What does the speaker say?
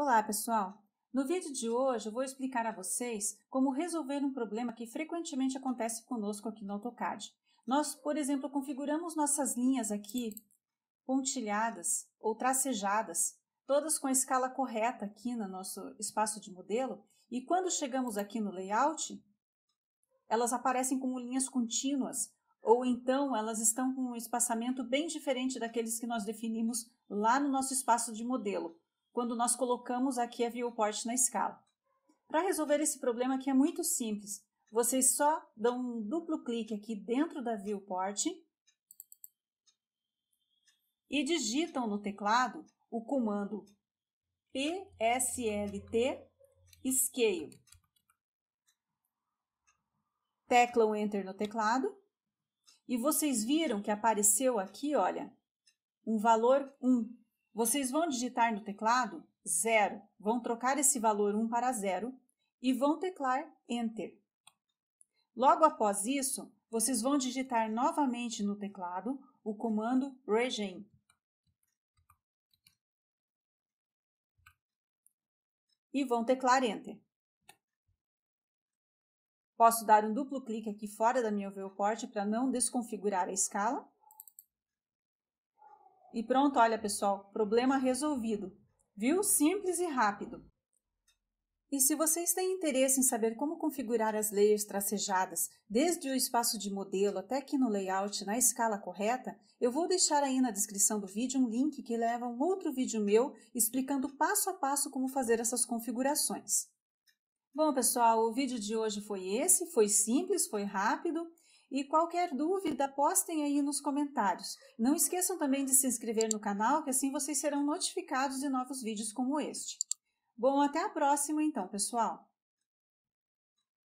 Olá, pessoal! No vídeo de hoje, eu vou explicar a vocês como resolver um problema que frequentemente acontece conosco aqui no AutoCAD. Nós, por exemplo, configuramos nossas linhas aqui pontilhadas ou tracejadas, todas com a escala correta aqui no nosso espaço de modelo, e quando chegamos aqui no layout, elas aparecem como linhas contínuas, ou então elas estão com um espaçamento bem diferente daqueles que nós definimos lá no nosso espaço de modelo quando nós colocamos aqui a viewport na escala. Para resolver esse problema que é muito simples, vocês só dão um duplo clique aqui dentro da viewport e digitam no teclado o comando PSLT Scale. Teclam Enter no teclado e vocês viram que apareceu aqui, olha, um valor 1. Vocês vão digitar no teclado 0, vão trocar esse valor 1 para 0 e vão teclar Enter. Logo após isso, vocês vão digitar novamente no teclado o comando Regen. E vão teclar Enter. Posso dar um duplo clique aqui fora da minha viewport para não desconfigurar a escala. E pronto, olha pessoal, problema resolvido. Viu? Simples e rápido. E se vocês têm interesse em saber como configurar as layers tracejadas, desde o espaço de modelo até aqui no layout na escala correta, eu vou deixar aí na descrição do vídeo um link que leva a um outro vídeo meu explicando passo a passo como fazer essas configurações. Bom, pessoal, o vídeo de hoje foi esse, foi simples, foi rápido e qualquer dúvida, postem aí nos comentários. Não esqueçam também de se inscrever no canal, que assim vocês serão notificados de novos vídeos como este. Bom, até a próxima então, pessoal!